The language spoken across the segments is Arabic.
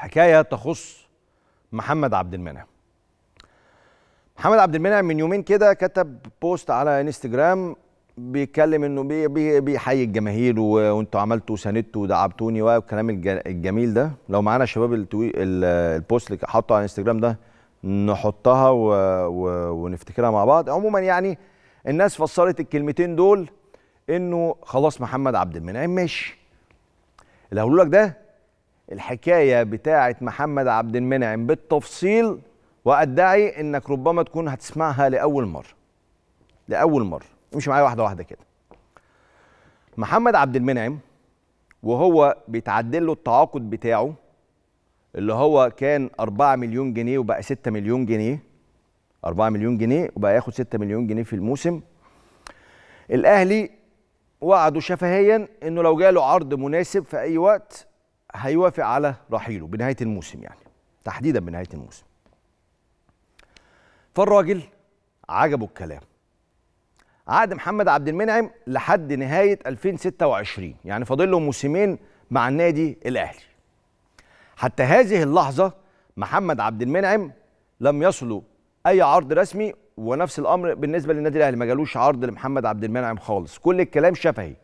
حكايه تخص محمد عبد المنعم محمد عبد المنعم من يومين كده كتب بوست على انستجرام بيتكلم انه بي بي بيحيي الجماهير وانتوا عملتوا وساندتوا ودعمتوني والكلام الجميل ده لو معانا شباب التوي البوست اللي حاطه على انستجرام ده نحطها و و ونفتكرها مع بعض عموما يعني الناس فسرت الكلمتين دول انه خلاص محمد عبد المنعم ماشي اللي هقوله لك ده الحكايه بتاعه محمد عبد المنعم بالتفصيل وادعي انك ربما تكون هتسمعها لاول مره لاول مره امشي معايا واحده واحده كده محمد عبد المنعم وهو بيتعدل له التعاقد بتاعه اللي هو كان 4 مليون جنيه وبقى 6 مليون جنيه 4 مليون جنيه وبقى ياخد 6 مليون جنيه في الموسم الاهلي وعده شفهيا انه لو جاله عرض مناسب في اي وقت هيوافق على رحيله بنهايه الموسم يعني تحديدا بنهايه الموسم فالراجل عجبه الكلام عقد محمد عبد المنعم لحد نهايه 2026 يعني فاضل له موسمين مع النادي الاهلي حتى هذه اللحظه محمد عبد المنعم لم يصلوا اي عرض رسمي ونفس الامر بالنسبه للنادي الاهلي ما جالوش عرض لمحمد عبد المنعم خالص كل الكلام شفهي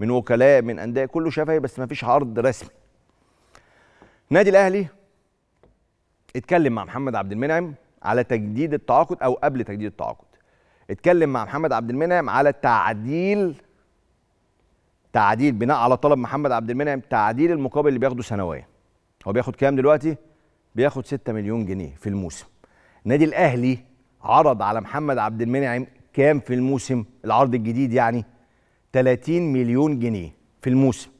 من وكلاء من انديه كله شفهي بس ما فيش عرض رسمي النادي الاهلي اتكلم مع محمد عبد المنعم على تجديد التعاقد او قبل تجديد التعاقد اتكلم مع محمد عبد المنعم على تعديل تعديل بناء على طلب محمد عبد المنعم تعديل المقابل اللي بياخده سنويا هو بياخد كام دلوقتي بياخد 6 مليون جنيه في الموسم النادي الاهلي عرض على محمد عبد المنعم كام في الموسم العرض الجديد يعني 30 مليون جنيه في الموسم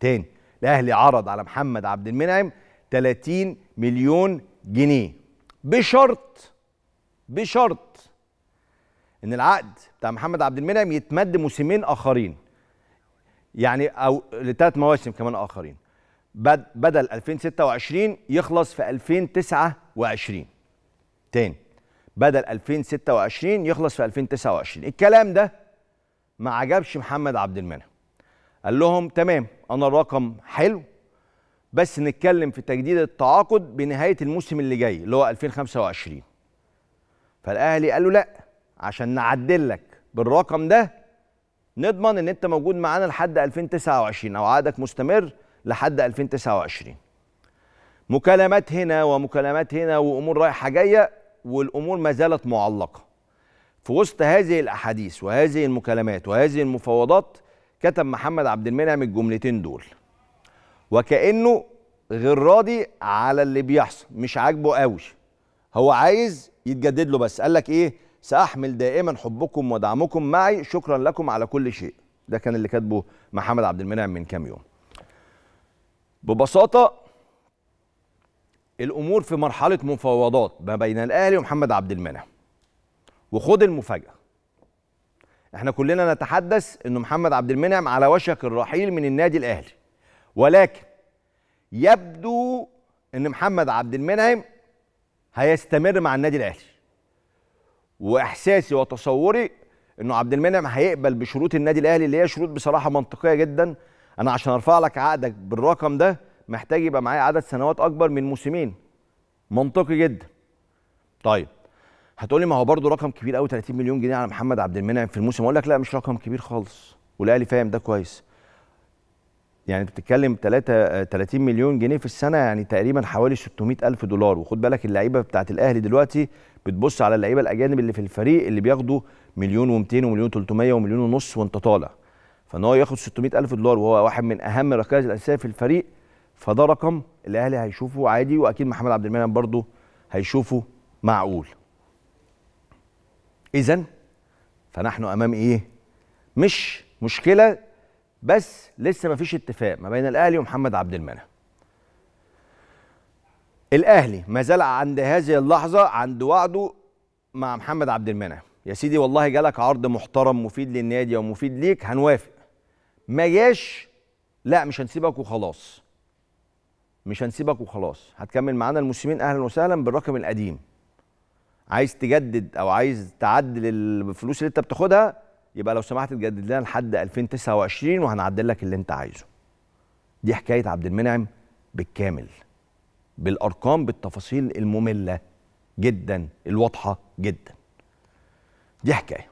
تاني الاهلي عرض على محمد عبد المنعم 30 مليون جنيه بشرط بشرط ان العقد بتاع محمد عبد المنعم يتمد موسمين اخرين يعني او لثلاث مواسم كمان اخرين بدل 2026 يخلص في 2029 تاني بدل 2026 يخلص في 2029 الكلام ده ما عجبش محمد عبد المنعم قال لهم تمام انا الرقم حلو بس نتكلم في تجديد التعاقد بنهايه الموسم اللي جاي اللي هو 2025 فالاهلي قالوا لا عشان نعدل لك بالرقم ده نضمن ان انت موجود معانا لحد 2029 او عقدك مستمر لحد 2029 مكالمات هنا ومكالمات هنا وامور رايحه جايه والامور ما زالت معلقه في وسط هذه الاحاديث وهذه المكالمات وهذه المفاوضات كتب محمد عبد المنعم الجملتين دول وكانه غير راضي على اللي بيحصل مش عاجبه قوي هو عايز يتجدد له بس قال لك ايه ساحمل دائما حبكم ودعمكم معي شكرا لكم على كل شيء ده كان اللي كاتبه محمد عبد المنعم من كام يوم ببساطه الامور في مرحله مفاوضات ما بين الاهلي ومحمد عبد المنعم وخد المفاجاه احنا كلنا نتحدث انه محمد عبد المنعم على وشك الرحيل من النادي الاهلي ولكن يبدو ان محمد عبد المنعم هيستمر مع النادي الاهلي واحساسي وتصوري انه عبد المنعم هيقبل بشروط النادي الاهلي اللي هي شروط بصراحه منطقيه جدا انا عشان ارفع لك عقدك بالرقم ده محتاج يبقى معايا عدد سنوات اكبر من موسمين منطقي جدا طيب هتقولي ما هو برضه رقم كبير قوي 30 مليون جنيه على محمد عبد المنعم في الموسم اقول لك لا مش رقم كبير خالص والاهلي فاهم ده كويس يعني انت بتتكلم 3 30 آه، مليون جنيه في السنه يعني تقريبا حوالي 600 الف دولار وخد بالك اللعيبه بتاعت الاهلي دلوقتي بتبص على اللعيبه الاجانب اللي في الفريق اللي بياخدوا مليون و200 ومليون و 300 ومليون ونص وانت طالع فان هو ياخد 600 الف دولار وهو واحد من اهم الركائز الاساسيه في الفريق فده رقم الاهلي هيشوفه عادي واكيد محمد عبد المنعم برضه هيشوفه معقول اذا فنحن امام ايه مش مشكله بس لسه ما فيش اتفاق ما بين الاهلي ومحمد عبد المنعم الاهلي ما زال عند هذه اللحظه عند وعده مع محمد عبد المنعم يا سيدي والله جالك عرض محترم مفيد للنادي ومفيد ليك هنوافق ما جاش لا مش هنسيبك وخلاص مش هنسيبك وخلاص هتكمل معانا الموسمين اهلا وسهلا بالرقم القديم عايز تجدد او عايز تعدل الفلوس اللي انت بتاخدها يبقى لو سمحت تجدد لنا لحد 2029 وهنعدل لك اللي انت عايزه دي حكايه عبد المنعم بالكامل بالارقام بالتفاصيل الممله جدا الواضحه جدا دي حكايه